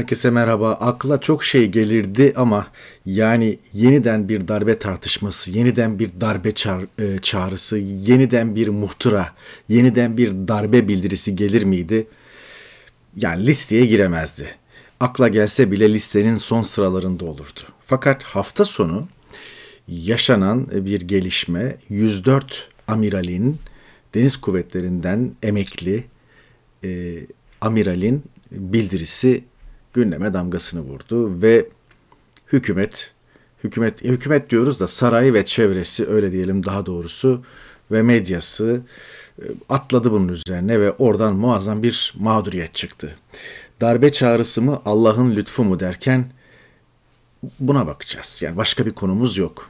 Herkese merhaba. Akla çok şey gelirdi ama yani yeniden bir darbe tartışması, yeniden bir darbe e, çağrısı, yeniden bir muhtıra, yeniden bir darbe bildirisi gelir miydi? Yani listeye giremezdi. Akla gelse bile listenin son sıralarında olurdu. Fakat hafta sonu yaşanan bir gelişme 104 amiralin deniz kuvvetlerinden emekli e, amiralin bildirisi gündeme damgasını vurdu ve hükümet hükümet hükümet diyoruz da sarayı ve çevresi öyle diyelim daha doğrusu ve medyası e, atladı bunun üzerine ve oradan muazzam bir mağduriyet çıktı. Darbe çağrısı mı Allah'ın lütfu mu derken buna bakacağız. Yani başka bir konumuz yok.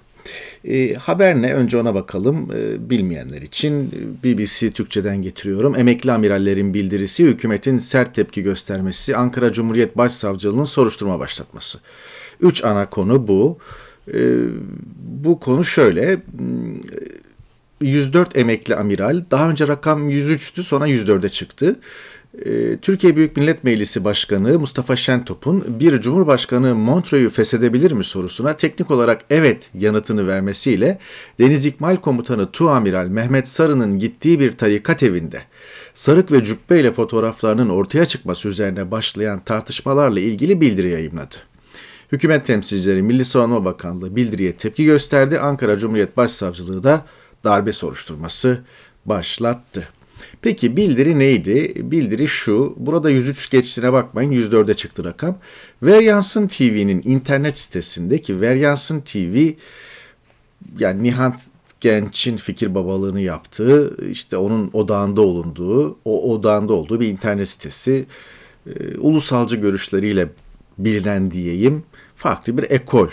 E, haber ne? Önce ona bakalım. E, bilmeyenler için e, BBC Türkçe'den getiriyorum. Emekli amirallerin bildirisi, hükümetin sert tepki göstermesi, Ankara Cumhuriyet Başsavcılığı'nın soruşturma başlatması. Üç ana konu bu. E, bu konu şöyle... Hmm, e, 104 emekli amiral. Daha önce rakam 103'tü sonra 104'e çıktı. Ee, Türkiye Büyük Millet Meclisi Başkanı Mustafa Şentop'un bir Cumhurbaşkanı Montreux'u feshedebilir mi sorusuna teknik olarak evet yanıtını vermesiyle Deniz İkmal Komutanı Tuamiral Mehmet Sarı'nın gittiği bir tarikat evinde sarık ve cübbe ile fotoğraflarının ortaya çıkması üzerine başlayan tartışmalarla ilgili bildiri yayımladı. Hükümet temsilcileri Milli Savunma Bakanlığı bildiriye tepki gösterdi. Ankara Cumhuriyet Başsavcılığı da darbe soruşturması başlattı. Peki bildiri neydi? Bildiri şu. Burada 103 geçtiğine bakmayın. 104'e çıktı rakam. Veryansın TV'nin internet sitesindeki Veryansın TV yani Nihat Genç'in fikir babalığını yaptığı, işte onun odağında olunduğu, o odağında olduğu bir internet sitesi. Ee, ulusalcı görüşleriyle bilinen diyeyim. Farklı bir ekol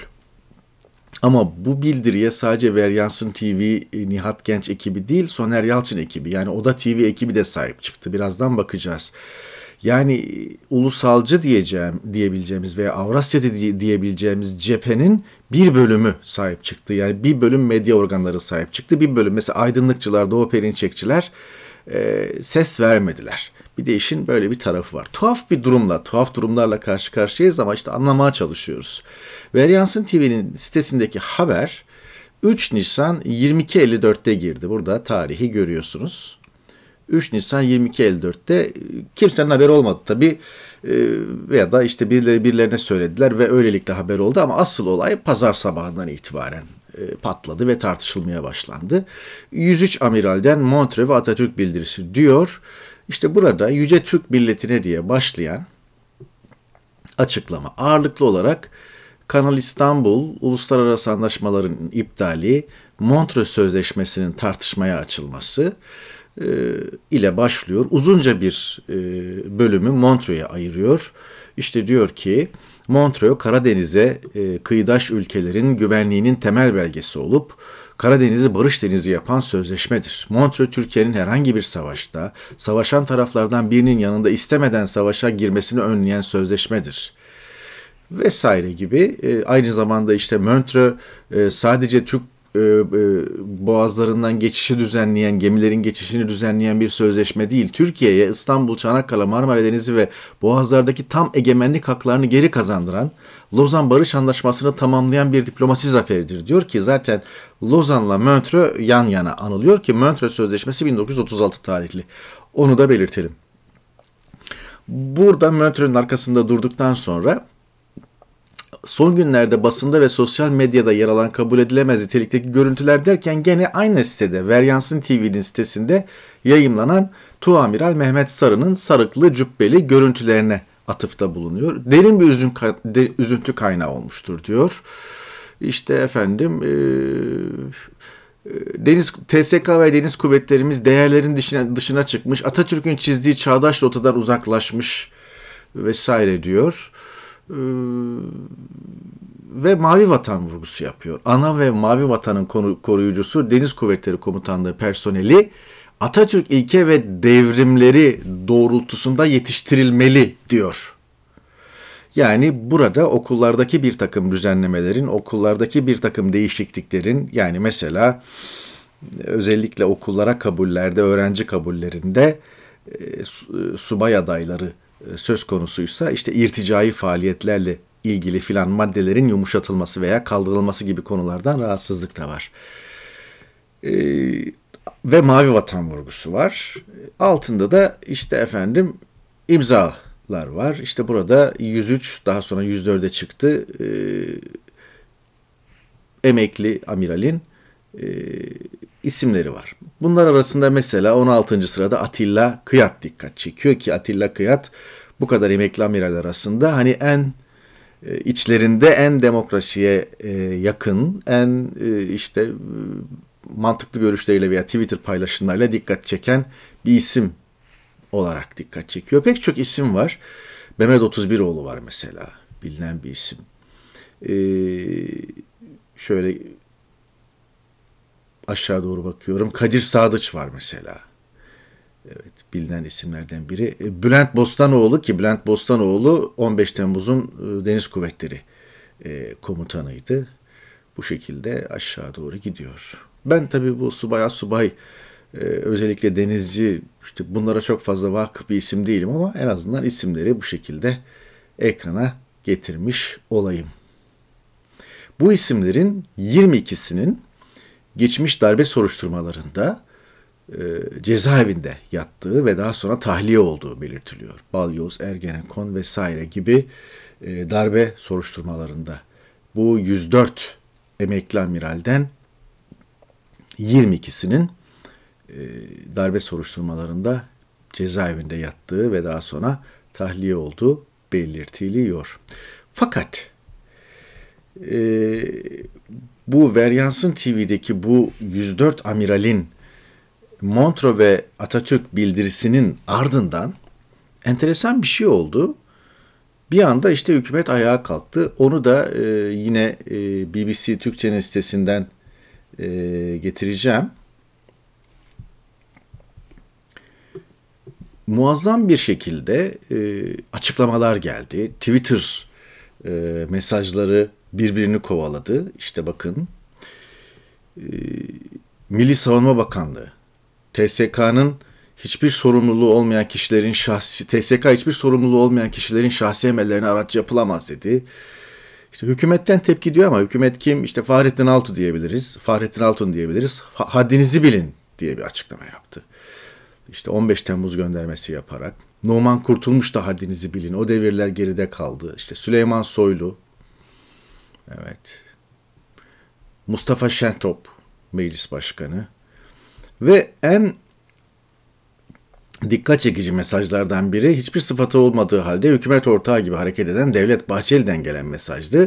ama bu bildiriye sadece Veryansın TV e, Nihat Genç ekibi değil Soner Yalçın ekibi yani Oda TV ekibi de sahip çıktı. Birazdan bakacağız. Yani e, ulusalcı diyeceğim diyebileceğimiz veya Avrasya diyebileceğimiz cephenin bir bölümü sahip çıktı. Yani bir bölüm medya organları sahip çıktı. Bir bölüm mesela aydınlıkçılar, Doğu Perinçekçiler e, ses vermediler. Bir de işin böyle bir tarafı var. Tuhaf bir durumla, tuhaf durumlarla karşı karşıyayız ama işte anlamaya çalışıyoruz. Varyansın TV'nin sitesindeki haber 3 Nisan 22.54'te girdi. Burada tarihi görüyorsunuz. 3 Nisan 22.54'te e, kimsenin haberi olmadı tabi e, veya da işte birileri birilerine söylediler ve öylelikle haber oldu ama asıl olay pazar sabahından itibaren e, patladı ve tartışılmaya başlandı. 103 amiralden Montre ve Atatürk bildirisi diyor. İşte burada Yüce Türk Milleti'ne diye başlayan açıklama ağırlıklı olarak Kanal İstanbul, uluslararası anlaşmaların iptali, Montre Sözleşmesi'nin tartışmaya açılması e, ile başlıyor. Uzunca bir e, bölümü Montre'ye ayırıyor. İşte diyor ki Montreux Karadeniz'e e, kıyıdaş ülkelerin güvenliğinin temel belgesi olup Karadeniz'i barış denizi yapan sözleşmedir. Montreux Türkiye'nin herhangi bir savaşta savaşan taraflardan birinin yanında istemeden savaşa girmesini önleyen sözleşmedir vesaire gibi. E, aynı zamanda işte Montreux e, sadece Türk e, e, boğazlarından geçişi düzenleyen, gemilerin geçişini düzenleyen bir sözleşme değil. Türkiye'ye İstanbul, Çanakkale, Marmara Denizi ve boğazlardaki tam egemenlik haklarını geri kazandıran, Lozan Barış Anlaşması'nı tamamlayan bir diplomasi zaferidir. Diyor ki zaten Lozan'la Montreux yan yana anılıyor ki Montreux Sözleşmesi 1936 tarihli. Onu da belirtelim. Burada Montreux'ün arkasında durduktan sonra son günlerde basında ve sosyal medyada yer alan kabul edilemez nitelikteki görüntüler derken gene aynı sitede Veryansın TV'nin sitesinde yayımlanan Tuamiral Mehmet Sarı'nın sarıklı cübbeli görüntülerine atıfta bulunuyor. Derin bir üzün, de, üzüntü kaynağı olmuştur diyor. İşte efendim e, Deniz TSK ve deniz kuvvetlerimiz değerlerin dışına, dışına çıkmış. Atatürk'ün çizdiği çağdaş rotadan uzaklaşmış vesaire diyor. Ee, ve Mavi Vatan vurgusu yapıyor. Ana ve Mavi Vatan'ın koruyucusu Deniz Kuvvetleri Komutanlığı personeli Atatürk ilke ve devrimleri doğrultusunda yetiştirilmeli diyor. Yani burada okullardaki bir takım düzenlemelerin, okullardaki bir takım değişikliklerin yani mesela e, özellikle okullara kabullerde, öğrenci kabullerinde e, e subay adayları e, söz konusuysa işte irticai faaliyetlerle ilgili filan maddelerin yumuşatılması veya kaldırılması gibi konulardan rahatsızlık da var. E, ve mavi vatan vurgusu var. Altında da işte efendim imzalar var. İşte burada 103 daha sonra 104'e çıktı. E, emekli amiralin e, isimleri var. Bunlar arasında mesela 16. sırada Atilla Kıyat dikkat çekiyor ki Atilla Kıyat bu kadar emekli amiral arasında hani en e, içlerinde en demokrasiye e, yakın, en e, işte mantıklı görüşleriyle veya Twitter paylaşımlarıyla dikkat çeken bir isim olarak dikkat çekiyor. Pek çok isim var. Mehmet 31oğlu var mesela. Bilinen bir isim. Ee, şöyle aşağı doğru bakıyorum. Kadir Sadıç var mesela. Evet, bilinen isimlerden biri. E, Bülent Bostanoğlu ki Bülent Bostanoğlu 15 Temmuz'un e, Deniz Kuvvetleri e, komutanıydı. Bu şekilde aşağı doğru gidiyor. Ben tabii bu subay subay özellikle denizci işte bunlara çok fazla vakıf bir isim değilim ama en azından isimleri bu şekilde ekrana getirmiş olayım. Bu isimlerin 22'sinin geçmiş darbe soruşturmalarında e, cezaevinde yattığı ve daha sonra tahliye olduğu belirtiliyor. Balyoz, Ergenekon vesaire gibi e, darbe soruşturmalarında bu 104 emekli amiralden 22'sinin e, darbe soruşturmalarında cezaevinde yattığı ve daha sonra tahliye olduğu belirtiliyor. Fakat e, bu Veryansın TV'deki bu 104 amiralin Montro ve Atatürk bildirisinin ardından enteresan bir şey oldu. Bir anda işte hükümet ayağa kalktı. Onu da e, yine e, BBC Türkçe'nin sitesinden e, getireceğim. Muazzam bir şekilde e, açıklamalar geldi. Twitter e, mesajları birbirini kovaladı. İşte bakın e, Milli Savunma Bakanlığı, TSK'nın hiçbir sorumluluğu olmayan kişilerin şahsi, TSK hiçbir sorumluluğu olmayan kişilerin şahsi emellerine araç yapılamaz dedi. İşte hükümetten tepki diyor ama hükümet kim? İşte Fahrettin Altun diyebiliriz. Fahrettin Altun diyebiliriz. Haddinizi bilin diye bir açıklama yaptı. İşte 15 Temmuz göndermesi yaparak. Numan Kurtulmuş da haddinizi bilin. O devirler geride kaldı. İşte Süleyman Soylu Evet. Mustafa Şentop meclis başkanı. Ve en dikkat çekici mesajlardan biri hiçbir sıfatı olmadığı halde hükümet ortağı gibi hareket eden Devlet Bahçeli'den gelen mesajdı.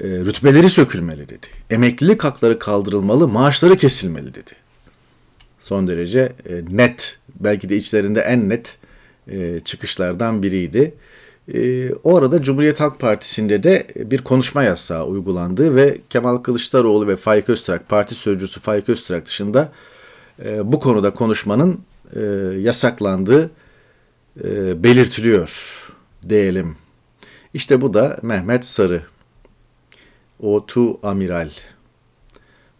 E, rütbeleri sökülmeli dedi. Emeklilik hakları kaldırılmalı, maaşları kesilmeli dedi. Son derece e, net, belki de içlerinde en net e, çıkışlardan biriydi. E, o arada Cumhuriyet Halk Partisi'nde de bir konuşma yasağı uygulandı ve Kemal Kılıçdaroğlu ve Faik Öztrak, parti sözcüsü Faik Öztrak dışında e, bu konuda konuşmanın e, yasaklandığı e, belirtiliyor diyelim. İşte bu da Mehmet Sarı, O2 Amiral,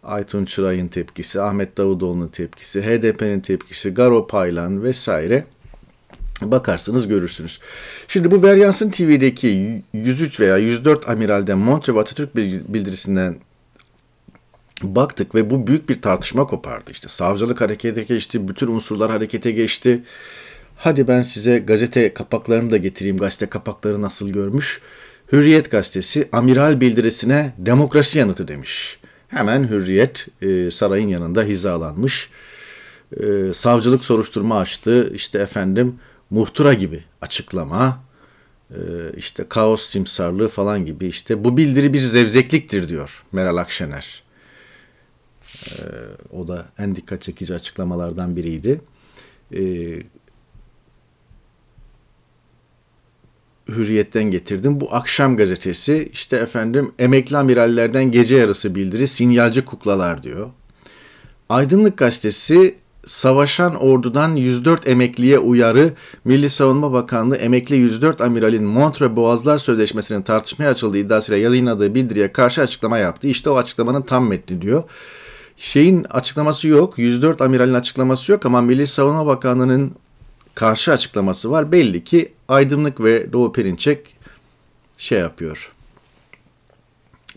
Aytun Çıray'ın tepkisi, Ahmet Davutoğlu'nun tepkisi, HDP'nin tepkisi, Garo Paylan vesaire... Bakarsınız görürsünüz. Şimdi bu Veryans'ın TV'deki 103 veya 104 Amiral'den Montre Atatürk bildirisinden baktık ve bu büyük bir tartışma kopardı. İşte savcılık harekete geçti, bütün unsurlar harekete geçti. Hadi ben size gazete kapaklarını da getireyim. Gazete kapakları nasıl görmüş? Hürriyet gazetesi amiral bildirisine demokrasi yanıtı demiş. Hemen Hürriyet e, sarayın yanında hizalanmış. E, savcılık soruşturma açtı. İşte efendim muhtıra gibi açıklama, e, işte kaos simsarlığı falan gibi işte bu bildiri bir zevzekliktir diyor Meral Akşener. E, o da en dikkat çekici açıklamalardan biriydi. E, hürriyet'ten getirdim. Bu akşam gazetesi işte efendim emekli amirallerden gece yarısı bildiri sinyalci kuklalar diyor. Aydınlık gazetesi savaşan ordudan 104 emekliye uyarı, Milli Savunma Bakanlığı emekli 104 amiralin Montre Boğazlar Sözleşmesi'nin tartışmaya açıldığı iddiasıyla yayınladığı bildiriye karşı açıklama yaptı. İşte o açıklamanın tam metni diyor. Şeyin açıklaması yok, 104 amiralin açıklaması yok ama Milli Savunma Bakanlığı'nın karşı açıklaması var. Belli ki Aydınlık ve Doğu Perinçek şey yapıyor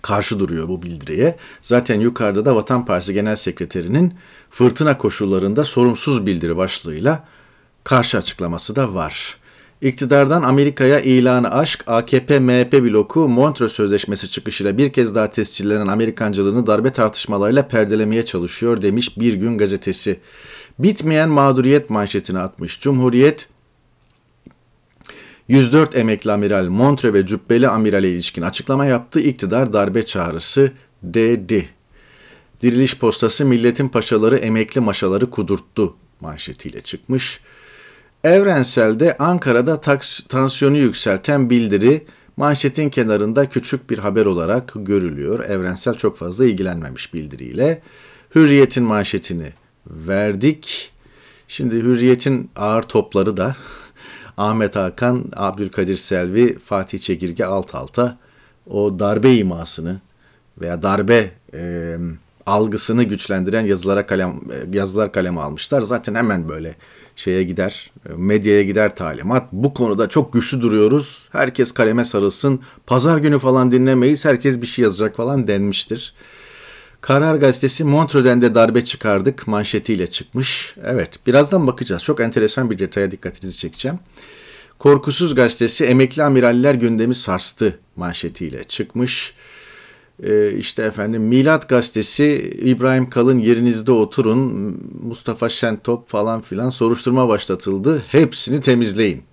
karşı duruyor bu bildiriye. Zaten yukarıda da Vatan Partisi Genel Sekreterinin fırtına koşullarında sorumsuz bildiri başlığıyla karşı açıklaması da var. İktidardan Amerika'ya ilanı aşk AKP-MHP bloku Montre Sözleşmesi çıkışıyla bir kez daha tescillenen Amerikancılığını darbe tartışmalarıyla perdelemeye çalışıyor demiş Bir Gün Gazetesi. Bitmeyen mağduriyet manşetini atmış. Cumhuriyet 104 emekli amiral Montre ve Cübbeli amirale ilişkin açıklama yaptı. iktidar darbe çağrısı dedi. Diriliş postası milletin paşaları emekli maşaları kudurttu manşetiyle çıkmış. Evrenselde Ankara'da taks, tansiyonu yükselten bildiri manşetin kenarında küçük bir haber olarak görülüyor. Evrensel çok fazla ilgilenmemiş bildiriyle. Hürriyet'in manşetini verdik. Şimdi Hürriyet'in ağır topları da Ahmet Hakan, Abdülkadir Selvi, Fatih Çekirge alt alta o darbe imasını veya darbe e, algısını güçlendiren yazılara kalem e, yazılar kaleme almışlar. Zaten hemen böyle şeye gider, e, medyaya gider talimat. Bu konuda çok güçlü duruyoruz. Herkes kaleme sarılsın. Pazar günü falan dinlemeyiz. Herkes bir şey yazacak falan denmiştir. Karar gazetesi Montreux'den de darbe çıkardık manşetiyle çıkmış. Evet birazdan bakacağız. Çok enteresan bir detaya dikkatinizi çekeceğim. Korkusuz gazetesi emekli amiraller gündemi sarstı manşetiyle çıkmış. Ee, işte efendim Milat Gazetesi İbrahim Kalın yerinizde oturun Mustafa Şentop falan filan soruşturma başlatıldı. Hepsini temizleyin.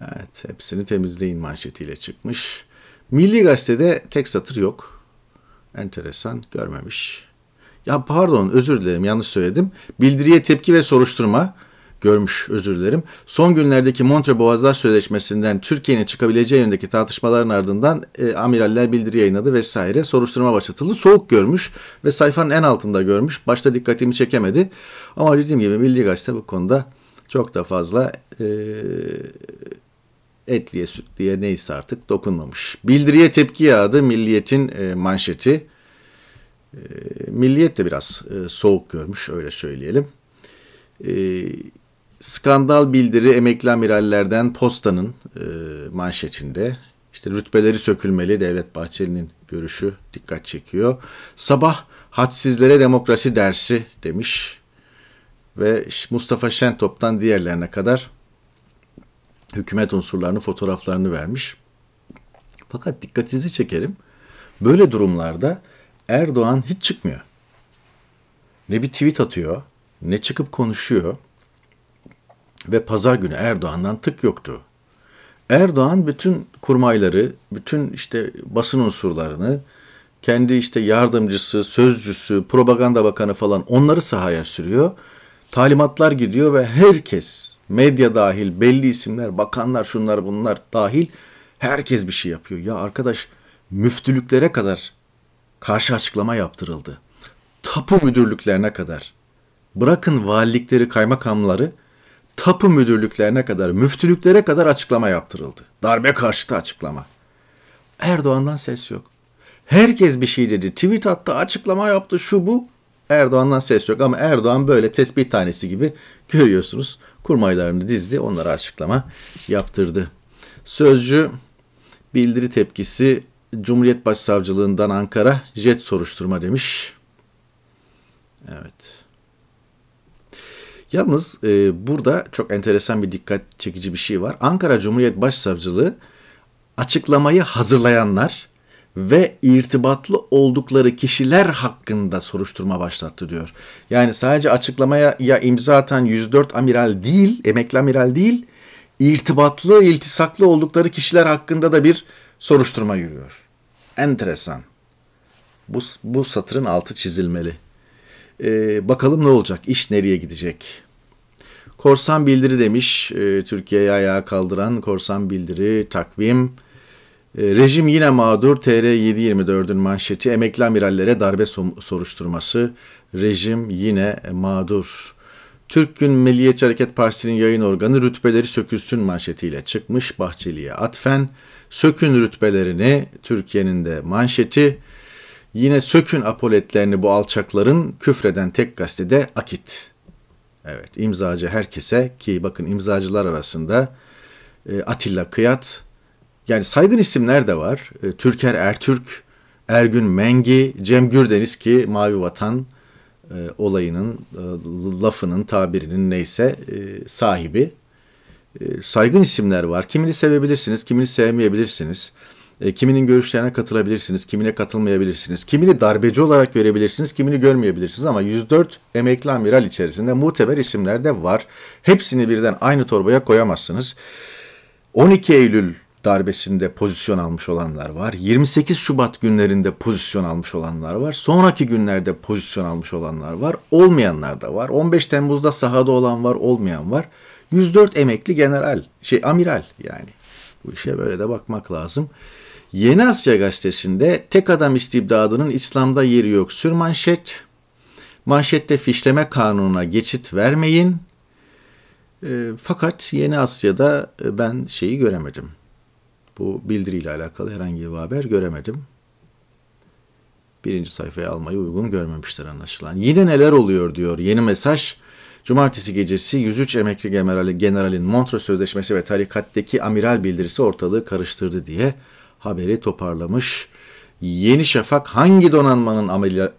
Evet hepsini temizleyin manşetiyle çıkmış. Milli Gazete'de tek satır yok. Enteresan görmemiş. Ya pardon özür dilerim yanlış söyledim. Bildiriye tepki ve soruşturma görmüş özür dilerim. Son günlerdeki Montre Boğazlar Sözleşmesi'nden Türkiye'nin çıkabileceği yönündeki tartışmaların ardından e, amiraller bildiri yayınladı vesaire. Soruşturma başlatıldı. Soğuk görmüş ve sayfanın en altında görmüş. Başta dikkatimi çekemedi. Ama dediğim gibi Milli Gazete bu konuda çok da fazla e, etliye sütliye neyse artık dokunmamış. Bildiriye tepki yağdı. Milliyet'in e, manşeti. E, milliyet de biraz e, soğuk görmüş öyle söyleyelim. E, skandal bildiri emekli amirallerden Posta'nın e, manşetinde. İşte rütbeleri sökülmeli Devlet Bahçeli'nin görüşü dikkat çekiyor. Sabah hadsizlere demokrasi dersi demiş ve Mustafa Şentop'tan diğerlerine kadar hükümet unsurlarını fotoğraflarını vermiş. Fakat dikkatinizi çekerim. Böyle durumlarda Erdoğan hiç çıkmıyor. Ne bir tweet atıyor, ne çıkıp konuşuyor ve pazar günü Erdoğan'dan tık yoktu. Erdoğan bütün kurmayları, bütün işte basın unsurlarını, kendi işte yardımcısı, sözcüsü, propaganda bakanı falan onları sahaya sürüyor. Talimatlar gidiyor ve herkes, medya dahil, belli isimler, bakanlar, şunlar bunlar dahil herkes bir şey yapıyor. Ya arkadaş müftülüklere kadar karşı açıklama yaptırıldı. Tapu müdürlüklerine kadar. Bırakın valilikleri, kaymakamları tapu müdürlüklerine kadar, müftülüklere kadar açıklama yaptırıldı. Darbe karşıtı açıklama. Erdoğan'dan ses yok. Herkes bir şey dedi. Tweet attı, açıklama yaptı, şu bu. Erdoğan'dan ses yok ama Erdoğan böyle tesbih tanesi gibi görüyorsunuz. Kurmaylarını dizdi, onlara açıklama yaptırdı. Sözcü bildiri tepkisi Cumhuriyet Başsavcılığından Ankara jet soruşturma demiş. Evet. Yalnız e, burada çok enteresan bir dikkat çekici bir şey var. Ankara Cumhuriyet Başsavcılığı açıklamayı hazırlayanlar ve irtibatlı oldukları kişiler hakkında soruşturma başlattı diyor. Yani sadece açıklamaya ya imza atan 104 amiral değil, emekli amiral değil, irtibatlı, iltisaklı oldukları kişiler hakkında da bir soruşturma yürüyor. Enteresan. Bu, bu satırın altı çizilmeli. Ee, bakalım ne olacak, iş nereye gidecek? Korsan bildiri demiş. E, Türkiye'yi ayağa kaldıran korsan bildiri takvim. E, rejim yine mağdur. TR 724'ün manşeti. Emekli amirallere darbe soruşturması. Rejim yine mağdur. Türk Gün Milliyetçi Hareket Partisi'nin yayın organı rütbeleri sökülsün manşetiyle çıkmış Bahçeli'ye atfen. Sökün rütbelerini Türkiye'nin de manşeti. Yine sökün apoletlerini bu alçakların küfreden tek gazetede akit. Evet imzacı herkese ki bakın imzacılar arasında e, Atilla Kıyat yani saygın isimler de var. E, Türker Ertürk, Ergün Mengi, Cem Gürdeniz ki Mavi Vatan e, olayının, e, lafının, tabirinin neyse e, sahibi. E, saygın isimler var. Kimini sevebilirsiniz, kimini sevmeyebilirsiniz. E, kiminin görüşlerine katılabilirsiniz, kimine katılmayabilirsiniz. Kimini darbeci olarak görebilirsiniz, kimini görmeyebilirsiniz ama 104 emekli amiral içerisinde muteber isimler de var. Hepsini birden aynı torbaya koyamazsınız. 12 Eylül darbesinde pozisyon almış olanlar var. 28 Şubat günlerinde pozisyon almış olanlar var. Sonraki günlerde pozisyon almış olanlar var. Olmayanlar da var. 15 Temmuz'da sahada olan var, olmayan var. 104 emekli general, şey amiral yani. Bu işe böyle de bakmak lazım. Yeni Asya Gazetesi'nde tek adam istibdadının İslam'da yeri yok sür manşet. Manşette fişleme kanununa geçit vermeyin. E, fakat Yeni Asya'da e, ben şeyi göremedim. Bu bildiriyle alakalı herhangi bir haber göremedim. Birinci sayfaya almayı uygun görmemişler anlaşılan. Yine neler oluyor diyor yeni mesaj. Cumartesi gecesi 103 emekli generali, generalin Montre Sözleşmesi ve tarikattaki amiral bildirisi ortalığı karıştırdı diye haberi toparlamış. Yeni Şafak hangi donanmanın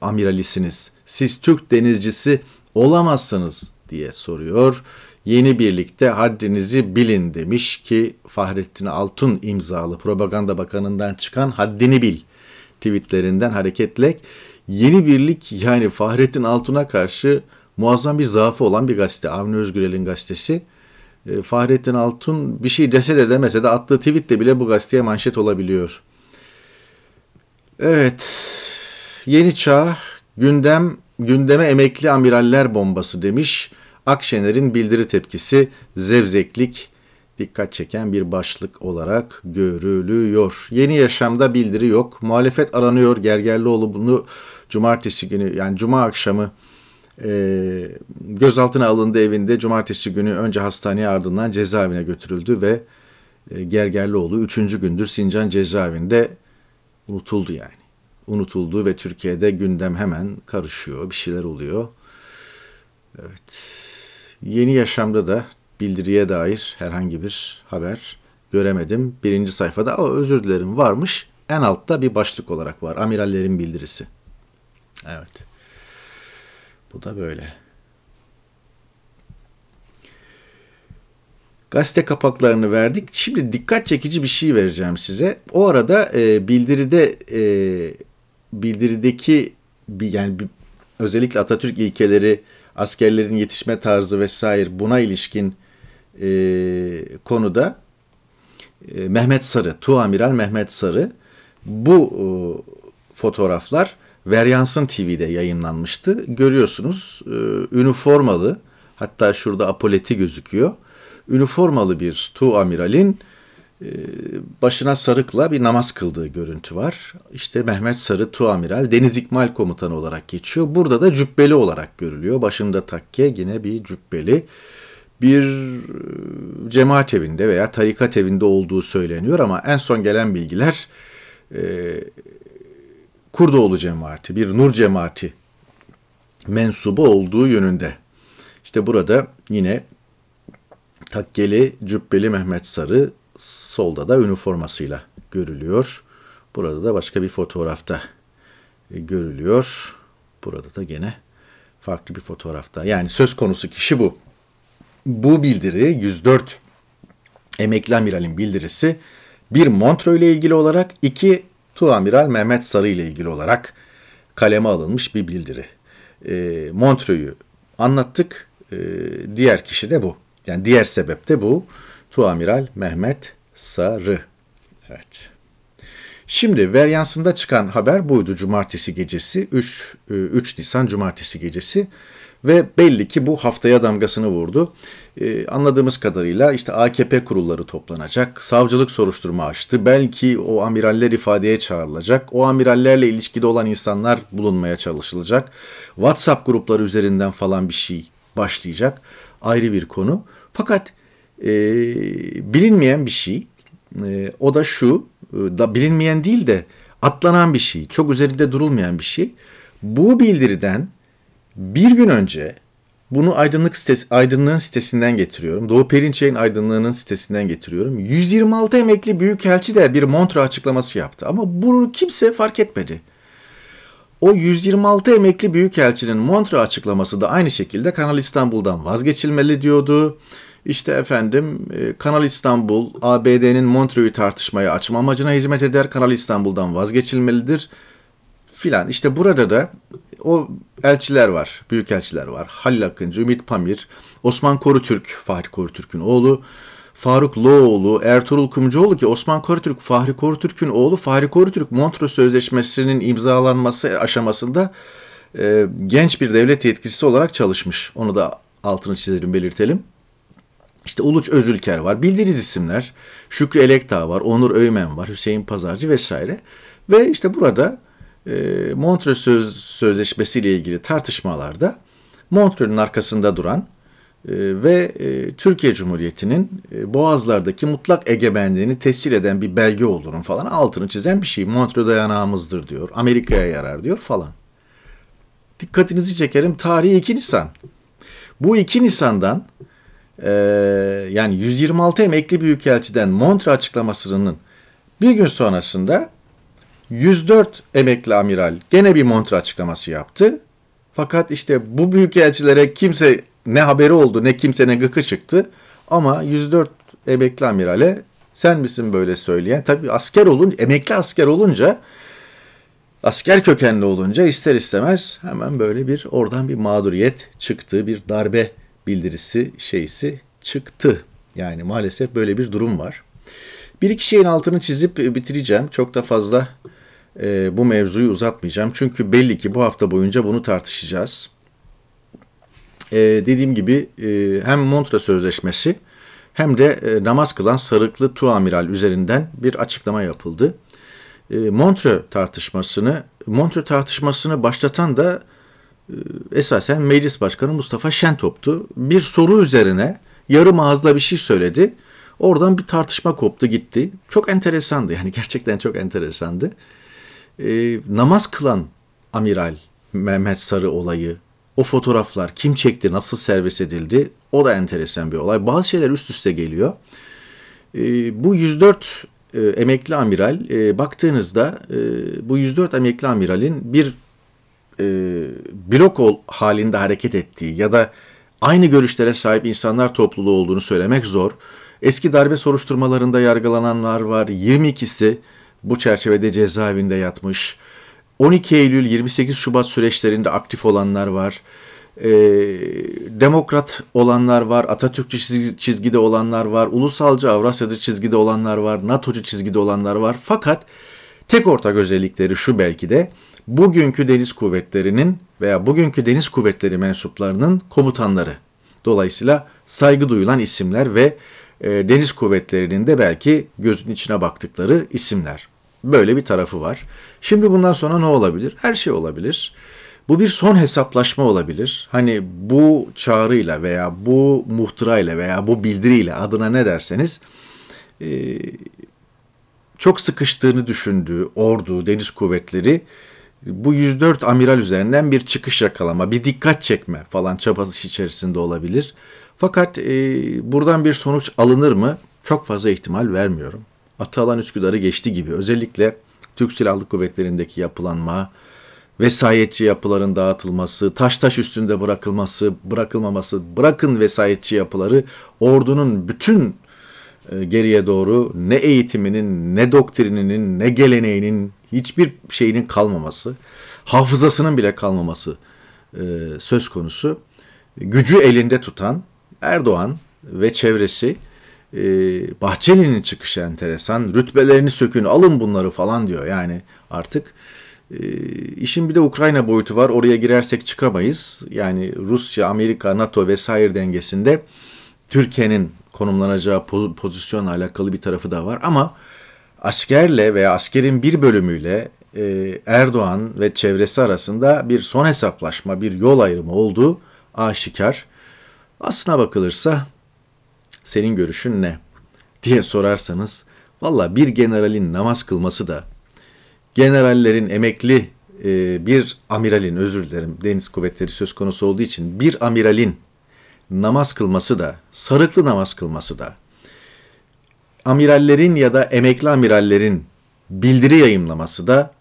amiralisiniz? Siz Türk denizcisi olamazsınız diye soruyor. Yeni birlikte haddinizi bilin demiş ki Fahrettin Altun imzalı propaganda bakanından çıkan haddini bil tweetlerinden hareketle yeni birlik yani Fahrettin Altun'a karşı muazzam bir zaafı olan bir gazete. Avni Özgürel'in gazetesi e, Fahrettin Altun bir şey dese de demese de attığı tweet de bile bu gazeteye manşet olabiliyor. Evet. Yeni Çağ gündem gündeme emekli amiraller bombası demiş. Akşener'in bildiri tepkisi zevzeklik dikkat çeken bir başlık olarak görülüyor. Yeni yaşamda bildiri yok. Muhalefet aranıyor. Gergerlioğlu bunu cumartesi günü yani cuma akşamı e, gözaltına alındı evinde. Cumartesi günü önce hastaneye ardından cezaevine götürüldü ve e, Gergerlioğlu üçüncü gündür Sincan cezaevinde unutuldu yani. Unutuldu ve Türkiye'de gündem hemen karışıyor, bir şeyler oluyor. Evet. Yeni yaşamda da bildiriye dair herhangi bir haber göremedim. Birinci sayfada o özür dilerim varmış. En altta bir başlık olarak var. Amirallerin bildirisi. Evet. Bu da böyle. Gazete kapaklarını verdik. Şimdi dikkat çekici bir şey vereceğim size. O arada e, bildiride e, bildirideki bir yani bir, özellikle Atatürk ilkeleri, askerlerin yetişme tarzı vesaire buna ilişkin e, konuda e, Mehmet Sarı, Tuamiral Mehmet Sarı bu e, fotoğraflar Varyansın TV'de yayınlanmıştı. Görüyorsunuz e, üniformalı hatta şurada apoleti gözüküyor. Üniformalı bir Tu Amiral'in e, başına sarıkla bir namaz kıldığı görüntü var. İşte Mehmet Sarı Tu Amiral Deniz İkmal Komutanı olarak geçiyor. Burada da cübbeli olarak görülüyor. Başında takke yine bir cübbeli bir e, cemaat evinde veya tarikat evinde olduğu söyleniyor ama en son gelen bilgiler e, Kurdoğlu cemaati, bir Nur cemaati mensubu olduğu yönünde. İşte burada yine takkeli, cübbeli Mehmet Sarı solda da üniformasıyla görülüyor. Burada da başka bir fotoğrafta e, görülüyor. Burada da gene farklı bir fotoğrafta. Yani söz konusu kişi bu. Bu bildiri 104 emekli amiralin bildirisi bir Montreux ile ilgili olarak iki Tuamiral Mehmet Sarı ile ilgili olarak kaleme alınmış bir bildiri. E, ee, Montreux'u anlattık. E, diğer kişi de bu. Yani diğer sebep de bu. Tuamiral Mehmet Sarı. Evet. Şimdi varyansında çıkan haber buydu cumartesi gecesi 3 3 e, Nisan cumartesi gecesi ve belli ki bu haftaya damgasını vurdu e, anladığımız kadarıyla işte AKP kurulları toplanacak, savcılık soruşturma açtı, belki o amiraller ifadeye çağrılacak, o amirallerle ilişkide olan insanlar bulunmaya çalışılacak, WhatsApp grupları üzerinden falan bir şey başlayacak ayrı bir konu. Fakat e, bilinmeyen bir şey, e, o da şu, e, da bilinmeyen değil de atlanan bir şey, çok üzerinde durulmayan bir şey. Bu bildiriden bir gün önce bunu aydınlık sitesi, aydınlığın sitesinden getiriyorum. Doğu Perinçeyin aydınlığının sitesinden getiriyorum. 126 emekli büyükelçi de bir Montre açıklaması yaptı. Ama bunu kimse fark etmedi. O 126 emekli büyükelçinin Montre açıklaması da aynı şekilde Kanal İstanbul'dan vazgeçilmeli diyordu. İşte efendim e, Kanal İstanbul ABD'nin Montre'yi tartışmaya açma amacına hizmet eder. Kanal İstanbul'dan vazgeçilmelidir filan. İşte burada da o elçiler var, büyük elçiler var. Halil Akıncı, Ümit Pamir, Osman Korutürk, Fahri Korutürk'ün oğlu, Faruk Loğoğlu, Ertuğrul Kumcuoğlu ki Osman Korutürk, Fahri Korutürk'ün oğlu. Fahri Korutürk Montreux Sözleşmesi'nin imzalanması aşamasında e, genç bir devlet yetkilisi olarak çalışmış. Onu da altını çizelim, belirtelim. İşte Uluç Özülker var, bildiğiniz isimler. Şükrü Elektağ var, Onur Öymen var, Hüseyin Pazarcı vesaire. Ve işte burada e, Montreux Söz, Sözleşmesi ile ilgili tartışmalarda Montreux'un arkasında duran e, ve e, Türkiye Cumhuriyeti'nin Boğazlar'daki mutlak egemenliğini tescil eden bir belge olduğunun falan altını çizen bir şey. Montreux dayanağımızdır diyor, Amerika'ya yarar diyor falan. Dikkatinizi çekerim tarihi 2 Nisan. Bu 2 Nisan'dan yani 126 emekli büyükelçiden Montre açıklamasının bir gün sonrasında 104 emekli amiral gene bir montre açıklaması yaptı. Fakat işte bu büyükelçilere kimse ne haberi oldu ne kimsenin gıkı çıktı. Ama 104 emekli amirale sen misin böyle söyleyen? Tabii asker olun, emekli asker olunca asker kökenli olunca ister istemez hemen böyle bir oradan bir mağduriyet çıktı. Bir darbe bildirisi şeysi çıktı. Yani maalesef böyle bir durum var. Bir iki şeyin altını çizip bitireceğim. Çok da fazla e, bu mevzuyu uzatmayacağım. Çünkü belli ki bu hafta boyunca bunu tartışacağız. E, dediğim gibi e, hem Montre Sözleşmesi hem de e, namaz kılan sarıklı Tuamiral üzerinden bir açıklama yapıldı. E, Montre tartışmasını Montre tartışmasını başlatan da e, esasen Meclis Başkanı Mustafa Şentop'tu. Bir soru üzerine yarım ağızla bir şey söyledi. Oradan bir tartışma koptu gitti. Çok enteresandı yani gerçekten çok enteresandı e, namaz kılan amiral Mehmet Sarı olayı, o fotoğraflar kim çekti, nasıl servis edildi o da enteresan bir olay. Bazı şeyler üst üste geliyor. E, bu 104 e, emekli amiral e, baktığınızda e, bu 104 emekli amiralin bir e, blok ol, halinde hareket ettiği ya da aynı görüşlere sahip insanlar topluluğu olduğunu söylemek zor. Eski darbe soruşturmalarında yargılananlar var. 22'si bu çerçevede cezaevinde yatmış. 12 Eylül 28 Şubat süreçlerinde aktif olanlar var. E, demokrat olanlar var, Atatürkçü çizgide olanlar var, ulusalcı Avrasyacı çizgide olanlar var, NATO'cu çizgide olanlar var. Fakat tek ortak özellikleri şu belki de bugünkü deniz kuvvetlerinin veya bugünkü deniz kuvvetleri mensuplarının komutanları. Dolayısıyla saygı duyulan isimler ve e, deniz kuvvetlerinin de belki gözün içine baktıkları isimler. Böyle bir tarafı var. Şimdi bundan sonra ne olabilir? Her şey olabilir. Bu bir son hesaplaşma olabilir. Hani bu çağrıyla veya bu muhtırayla veya bu bildiriyle adına ne derseniz e, çok sıkıştığını düşündüğü ordu, deniz kuvvetleri bu 104 amiral üzerinden bir çıkış yakalama, bir dikkat çekme falan çabası içerisinde olabilir. Fakat e, buradan bir sonuç alınır mı? Çok fazla ihtimal vermiyorum. Atalan Üsküdar'ı geçti gibi. Özellikle Türk Silahlı Kuvvetleri'ndeki yapılanma, vesayetçi yapıların dağıtılması, taş taş üstünde bırakılması, bırakılmaması, bırakın vesayetçi yapıları ordunun bütün e, geriye doğru ne eğitiminin, ne doktrininin, ne geleneğinin, hiçbir şeyinin kalmaması, hafızasının bile kalmaması e, söz konusu. Gücü elinde tutan Erdoğan ve çevresi e, Bahçeli'nin çıkışı enteresan. Rütbelerini sökün alın bunları falan diyor yani artık. E, işin bir de Ukrayna boyutu var. Oraya girersek çıkamayız. Yani Rusya, Amerika, NATO vesaire dengesinde Türkiye'nin konumlanacağı poz- pozisyonla alakalı bir tarafı da var. Ama askerle veya askerin bir bölümüyle e, Erdoğan ve çevresi arasında bir son hesaplaşma, bir yol ayrımı olduğu aşikar. Aslına bakılırsa senin görüşün ne diye sorarsanız valla bir generalin namaz kılması da generallerin emekli e, bir amiralin özür dilerim deniz kuvvetleri söz konusu olduğu için bir amiralin namaz kılması da sarıklı namaz kılması da amirallerin ya da emekli amirallerin bildiri yayımlaması da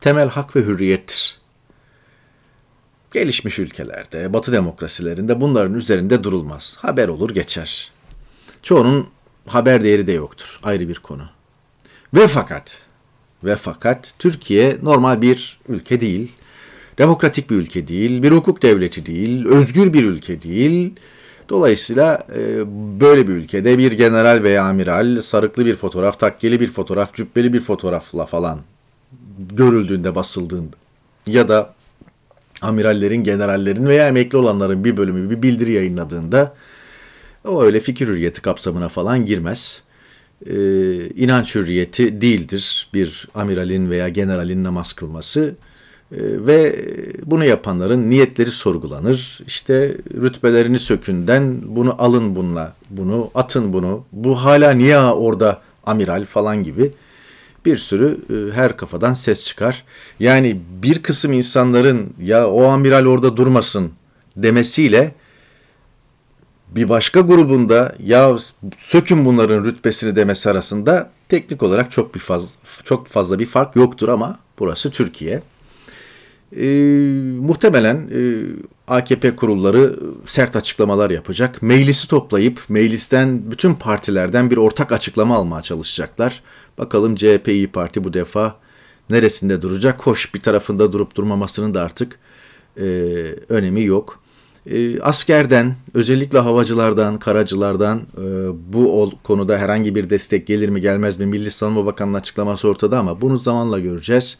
temel hak ve hürriyettir. Gelişmiş ülkelerde, batı demokrasilerinde bunların üzerinde durulmaz. Haber olur geçer çoğunun haber değeri de yoktur. Ayrı bir konu. Ve fakat ve fakat Türkiye normal bir ülke değil. Demokratik bir ülke değil, bir hukuk devleti değil, özgür bir ülke değil. Dolayısıyla e, böyle bir ülkede bir general veya amiral sarıklı bir fotoğraf, takkeli bir fotoğraf, cübbeli bir fotoğrafla falan görüldüğünde, basıldığında ya da amirallerin, generallerin veya emekli olanların bir bölümü bir bildiri yayınladığında o öyle fikir hürriyeti kapsamına falan girmez. Ee, inanç hürriyeti değildir bir amiralin veya generalin namaz kılması ee, ve bunu yapanların niyetleri sorgulanır. İşte rütbelerini sökünden bunu alın bununla, bunu atın bunu, bu hala niye orada amiral falan gibi bir sürü e, her kafadan ses çıkar. Yani bir kısım insanların ya o amiral orada durmasın demesiyle bir başka grubunda ya sökün bunların rütbesini demesi arasında teknik olarak çok bir fazla çok fazla bir fark yoktur ama burası Türkiye. E, muhtemelen e, AKP kurulları sert açıklamalar yapacak. Meclisi toplayıp meclisten bütün partilerden bir ortak açıklama almaya çalışacaklar. Bakalım CHP İyi Parti bu defa neresinde duracak? Hoş bir tarafında durup durmamasının da artık e, önemi yok. Ee, askerden, özellikle havacılardan, karacılardan e, bu konuda herhangi bir destek gelir mi gelmez mi? Milli Savunma Bakanı'nın açıklaması ortada ama bunu zamanla göreceğiz.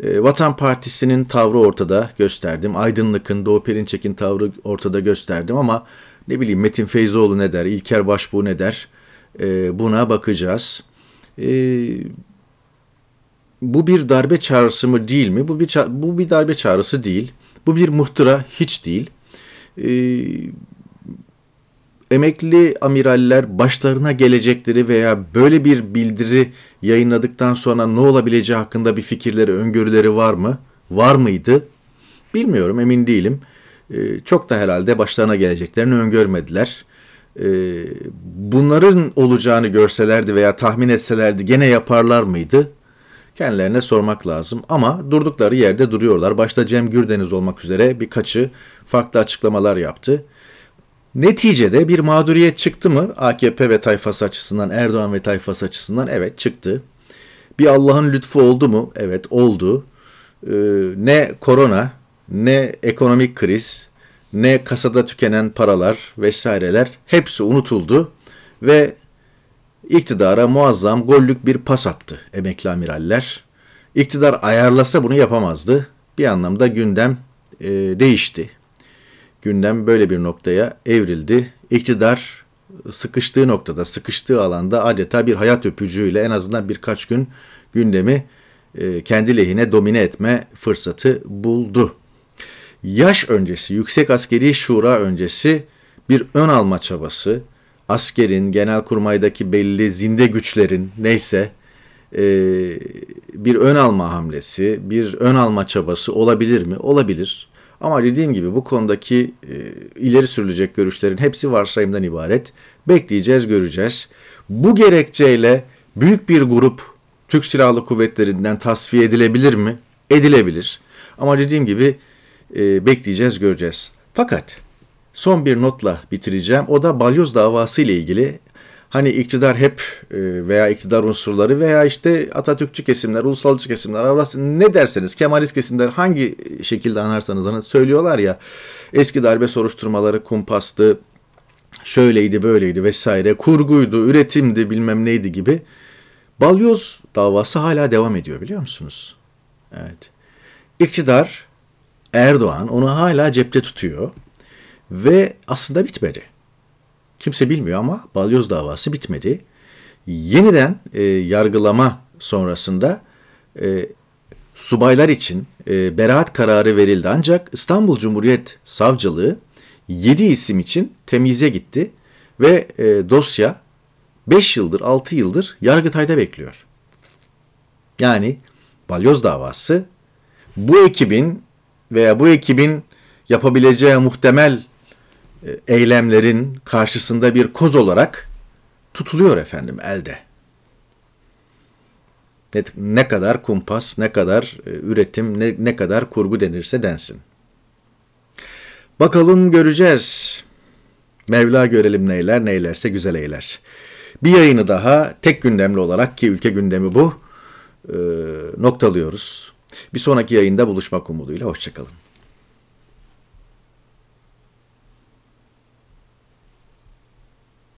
Ee, Vatan Partisi'nin tavrı ortada gösterdim. Aydınlık'ın, Doğu Perinçek'in tavrı ortada gösterdim ama ne bileyim Metin Feyzoğlu ne der, İlker Başbuğ ne der ee, buna bakacağız. bu bir darbe çağrısı mı değil mi? Bu bir, bu bir darbe çağrısı değil. Bu bir muhtıra hiç değil e, emekli amiraller başlarına gelecekleri veya böyle bir bildiri yayınladıktan sonra ne olabileceği hakkında bir fikirleri, öngörüleri var mı? Var mıydı? Bilmiyorum, emin değilim. E, çok da herhalde başlarına geleceklerini öngörmediler. E, bunların olacağını görselerdi veya tahmin etselerdi gene yaparlar mıydı? kendilerine sormak lazım. Ama durdukları yerde duruyorlar. Başta Cem Gürdeniz olmak üzere birkaçı farklı açıklamalar yaptı. Neticede bir mağduriyet çıktı mı AKP ve tayfası açısından, Erdoğan ve tayfası açısından? Evet çıktı. Bir Allah'ın lütfu oldu mu? Evet oldu. Ee, ne korona, ne ekonomik kriz, ne kasada tükenen paralar vesaireler hepsi unutuldu ve iktidara muazzam gollük bir pas attı emekli amiraller. İktidar ayarlasa bunu yapamazdı. Bir anlamda gündem e, değişti. Gündem böyle bir noktaya evrildi. İktidar sıkıştığı noktada, sıkıştığı alanda adeta bir hayat öpücüğüyle en azından birkaç gün gündemi e, kendi lehine domine etme fırsatı buldu. Yaş öncesi, yüksek askeri şura öncesi bir ön alma çabası, askerin, genelkurmaydaki belli zinde güçlerin neyse e, bir ön alma hamlesi, bir ön alma çabası olabilir mi? Olabilir. Ama dediğim gibi bu konudaki e, ileri sürülecek görüşlerin hepsi varsayımdan ibaret. Bekleyeceğiz, göreceğiz. Bu gerekçeyle büyük bir grup Türk Silahlı Kuvvetleri'nden tasfiye edilebilir mi? Edilebilir. Ama dediğim gibi e, bekleyeceğiz, göreceğiz. Fakat Son bir notla bitireceğim. O da balyoz davası ile ilgili. Hani iktidar hep e, veya iktidar unsurları veya işte Atatürkçü kesimler, ulusalcı kesimler, Avrasya ne derseniz Kemalist kesimler hangi şekilde anarsanız anı söylüyorlar ya. Eski darbe soruşturmaları kumpastı, şöyleydi böyleydi vesaire, kurguydu, üretimdi bilmem neydi gibi. Balyoz davası hala devam ediyor biliyor musunuz? Evet. İktidar Erdoğan onu hala cepte tutuyor. Ve aslında bitmedi. Kimse bilmiyor ama balyoz davası bitmedi. Yeniden e, yargılama sonrasında e, subaylar için e, beraat kararı verildi. Ancak İstanbul Cumhuriyet Savcılığı 7 isim için temyize gitti ve e, dosya 5 yıldır 6 yıldır Yargıtay'da bekliyor. Yani balyoz davası bu ekibin veya bu ekibin yapabileceği muhtemel e, eylemlerin karşısında bir koz olarak tutuluyor efendim elde. Ne, ne kadar kumpas, ne kadar e, üretim, ne, ne kadar kurgu denirse densin. Bakalım göreceğiz. Mevla görelim neyler, neylerse güzel eyler. Bir yayını daha tek gündemli olarak ki ülke gündemi bu e, noktalıyoruz. Bir sonraki yayında buluşmak umuduyla hoşçakalın.